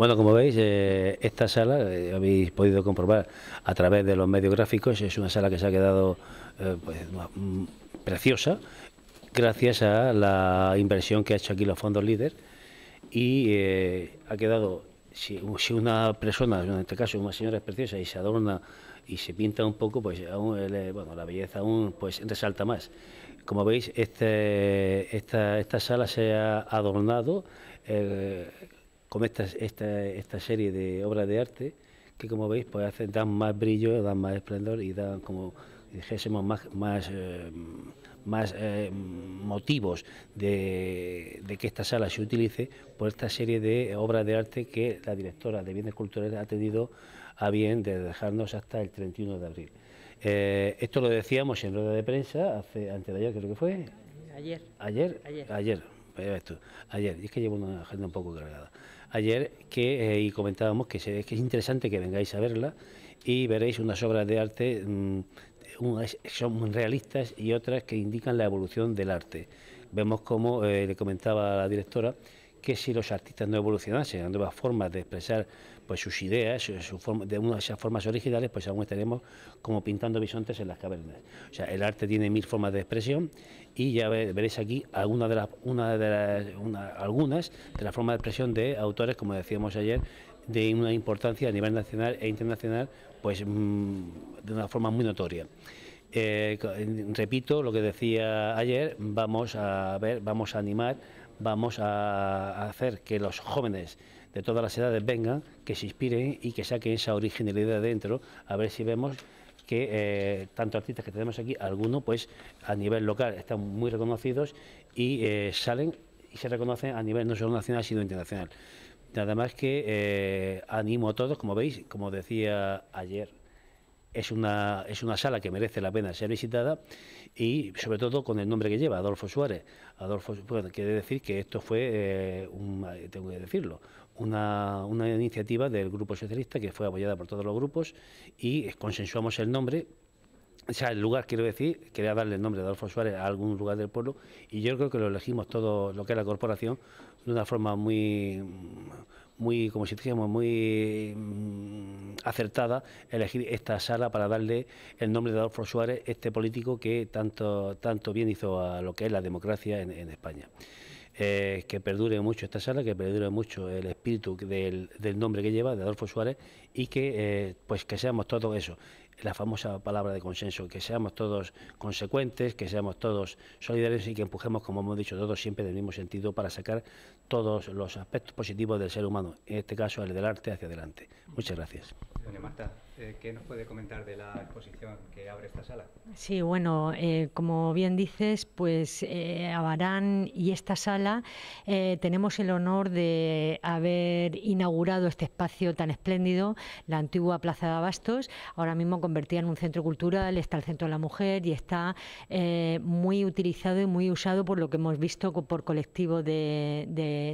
Bueno, como veis, eh, esta sala, eh, habéis podido comprobar a través de los medios gráficos, es una sala que se ha quedado eh, pues, mm, preciosa gracias a la inversión que ha hecho aquí los fondos líder y ha quedado, si, una persona, en este caso una señora es preciosa y se adorna y se pinta un poco, pues la belleza aún pues resalta más. Como veis, este, esta sala se ha adornado como esta, esta, esta serie de obras de arte que como veis pues hacen, dan más brillo, dan más esplendor y dan como dijésemos más, más, eh, más eh, motivos de, que esta sala se utilice por esta serie de obras de arte que la directora de bienes culturales ha tenido a bien de dejarnos hasta el 31 de abril. Eh, esto lo decíamos en rueda de prensa hace antes de ayer creo que fue. Ayer. Ayer. Ayer. Ayer. Ayer. Y es que llevo una agenda un poco cargada ayer que, eh, comentábamos que, es interesante que vengáis a verla y veréis unas obras de arte mm, unas son realistas y otras que indican la evolución del arte. Vemos como eh, le comentaba la directora, que si los artistas no evolucionasen a nuevas formas de expresar pues sus ideas, su, de una, esas formas originales, pues aún estaremos como pintando bisontes en las cavernas. O sea, el arte tiene mil formas de expresión y ya veréis aquí alguna de las, una de algunas de las formas de expresión de autores, como decíamos ayer, de una importancia a nivel nacional e internacional, pues mm, de una forma muy notoria. Eh, repito lo que decía ayer, vamos a ver, vamos a animar vamos a hacer que los jóvenes de todas las edades vengan, que se inspiren y que saquen esa originalidad dentro, a ver si vemos que eh, tanto artistas que tenemos aquí, algunos pues a nivel local están muy reconocidos y eh, salen y se reconocen a nivel no solo nacional sino internacional. Nada más que eh, animo a todos, como veis, como decía ayer es una, es una sala que merece la pena ser visitada y sobre todo con el nombre que lleva, Adolfo Suárez. Adolfo, quiere decir que esto fue, eh, eh, tengo que decirlo, una, iniciativa del Grupo Socialista que fue apoyada por todos los grupos y consensuamos el nombre. O sea, el lugar, quiero decir, quería darle el nombre de Adolfo Suárez a algún lugar del pueblo y yo creo que lo elegimos todo lo que es la corporación de una forma muy, muy, como si dijéramos, muy mm, acertada elegir esta sala para darle el nombre de Adolfo Suárez, este político que tanto, tanto bien hizo a lo que es la democracia en, España. Eh, que perdure mucho esta sala, que perdure mucho el espíritu del, nombre que lleva, de Adolfo Suárez, y que eh, pues que seamos todos eso, la famosa palabra de consenso, que seamos todos consecuentes, que seamos todos solidarios y que empujemos, como hemos dicho todos, siempre del mismo sentido para sacar todos los aspectos positivos del ser humano, en este caso el del arte, hacia adelante. Muchas gracias. Eh, ¿qué nos puede comentar de la exposición que abre esta sala? Sí, bueno, eh, como bien dices, pues eh, Abarán y esta sala tenemos el honor de haber inaugurado este espacio tan espléndido, la antigua Plaza de Abastos, ahora mismo convertida en un centro cultural, está el Centro de la Mujer y está muy utilizado y muy usado por lo que hemos visto por colectivo de,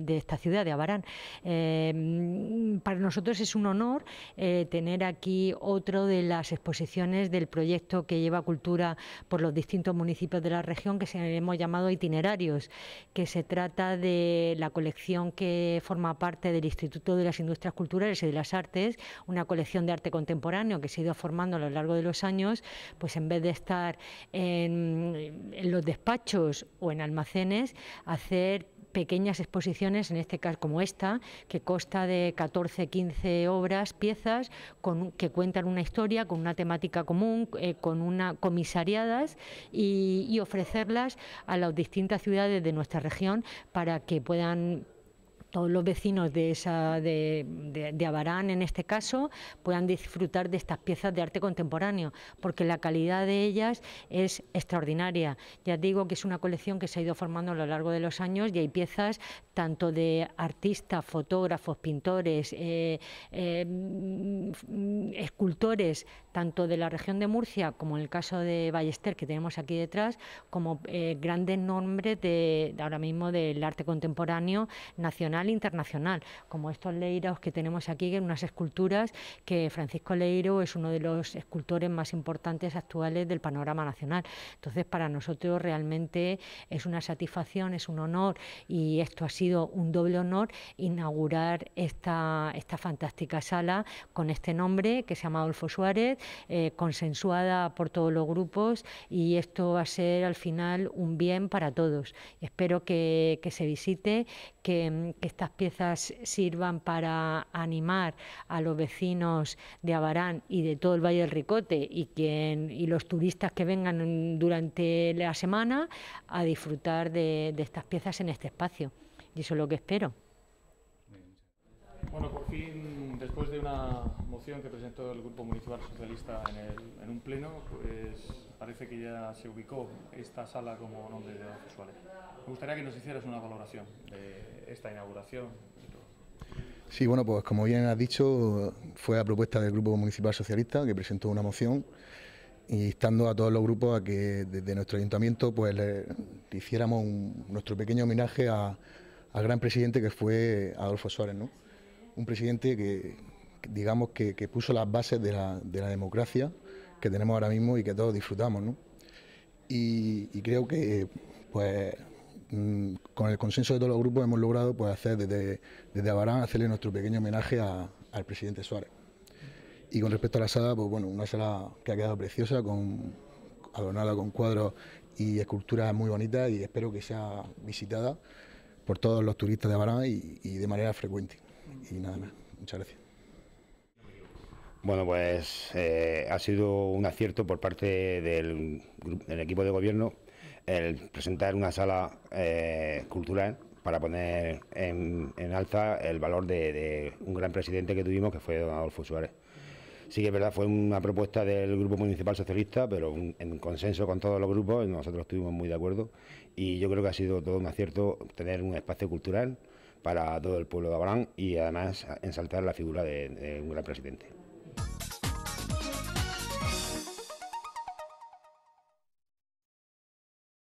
de esta ciudad, de Abarán. Mm, para nosotros es un honor tener aquí otro de las exposiciones del proyecto que lleva cultura por los distintos municipios de la región que hemos llamado itinerarios, que se trata de la colección que forma parte del Instituto de las Industrias Culturales y de las Artes, una colección de arte contemporáneo que se ha ido formando a lo largo de los años, pues en vez de estar en, en los despachos o en almacenes, hacer pequeñas exposiciones, en este caso como esta, que consta de 14, 15 obras, piezas, con, que cuentan una historia, con una temática común, eh, con una comisariadas y ofrecerlas a las distintas ciudades de nuestra región para que puedan todos los vecinos de, esa, de, Abarán, en este caso, puedan disfrutar de estas piezas de arte contemporáneo, porque la calidad de ellas es extraordinaria. Ya digo que es una colección que se ha ido formando a lo largo de los años y hay piezas tanto de artistas, fotógrafos, pintores, eh, eh, escultores, tanto de la región de Murcia como en el caso de Ballester que tenemos aquí detrás, como eh, grandes nombres de, ahora mismo del arte contemporáneo nacional e internacional, como estos leiros que tenemos aquí, que son unas esculturas que Francisco Leiro es uno de los escultores más importantes actuales del panorama nacional. Entonces, para nosotros realmente es una satisfacción, es un honor y esto ha sido un doble honor inaugurar esta, esta fantástica sala con este nombre que se llama Adolfo Suárez, eh, consensuada por todos los grupos y esto va a ser al final un bien para todos. Espero que, que se visite, que estas piezas sirvan para animar a los vecinos de Abarán y de todo el Valle del Ricote y, quien, y los turistas que vengan durante la semana a disfrutar de, de estas piezas en este espacio. Y eso es lo que espero. Bueno, por fin, después de una que presentó el Grupo Municipal Socialista en, el, en un pleno, pues parece que ya se ubicó esta sala como nombre de Adolfo Suárez. Me gustaría que nos hicieras una valoración de esta inauguración. Sí, bueno, pues como bien has dicho, fue a propuesta del Grupo Municipal Socialista que presentó una moción instando a todos los grupos a que desde nuestro ayuntamiento pues le, hiciéramos nuestro pequeño homenaje al gran presidente que fue Adolfo Suárez, ¿no? Un presidente que, digamos, que, puso las bases de la, democracia que tenemos ahora mismo y que todos disfrutamos, Y, creo que, pues, mm, con el consenso de todos los grupos hemos logrado pues, hacer desde, desde Abarán hacerle nuestro pequeño homenaje al presidente Suárez. Y con respecto a la sala, pues bueno, una sala que ha quedado preciosa, con, adornada con cuadros y esculturas muy bonitas y espero que sea visitada por todos los turistas de Abarán y, y de manera frecuente. Y nada más, muchas gracias. Bueno, pues eh, ha sido un acierto por parte del, equipo de gobierno el presentar una sala eh, cultural para poner en, alza el valor de, un gran presidente que tuvimos, que fue don Adolfo Suárez. Sí que es verdad, fue una propuesta del Grupo Municipal Socialista, pero en consenso con todos los grupos, y nosotros estuvimos muy de acuerdo y yo creo que ha sido todo un acierto tener un espacio cultural para todo el pueblo de Abrán y además ensaltar la figura de un gran presidente.